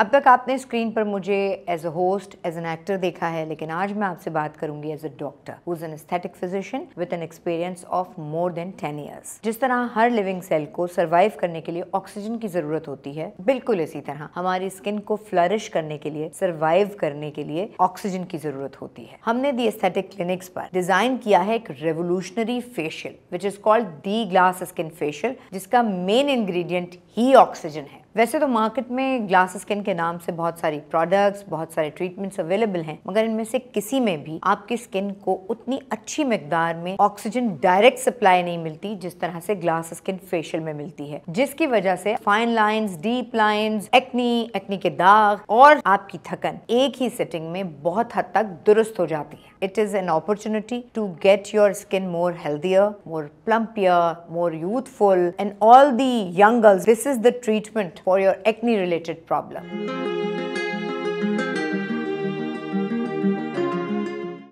अब तक आपने स्क्रीन पर मुझे as a host as an actor देखा है लेकिन आज मैं आपसे बात करूंगी as a doctor who is an aesthetic physician with an experience of more than ten years जिस तरह हर लिविंग सेल को सरवाइव करने के लिए ऑक्सीजन की जरूरत होती है बिल्कुल इसी तरह हमारी स्किन को फ्लरिश करने के लिए सरवाइव करने के लिए ऑक्सीजन की जरूरत होती है हमने दी एस्थेटिक क्लिनिक्स पर डिजाइन किया है एक revolutionary facial which is called the glass skin facial जिसका मेन इंग्रेडिएंट ही ऑक्सीजन है वैसे तो मार्केट में ग्लास स्किन के नाम से बहुत सारी प्रोडक्ट्स बहुत सारे ट्रीटमेंट्स अवेलेबल हैं मगर इनमें से किसी में भी आपकी स्किन को उतनी अच्छी मकदार में ऑक्सीजन डायरेक्ट सप्लाई नहीं मिलती जिस तरह से ग्लास स्किन फेशियल में मिलती है जिसकी वजह से fine lines deep lines acne acne के दाग और आपकी थकन एक ही सेटिंग में बहुत हद तक दुरुस्त हो जाती है it is an opportunity to get your skin more healthier more plumpier more youthful and all the young girls this is the treatment for your acne related problem.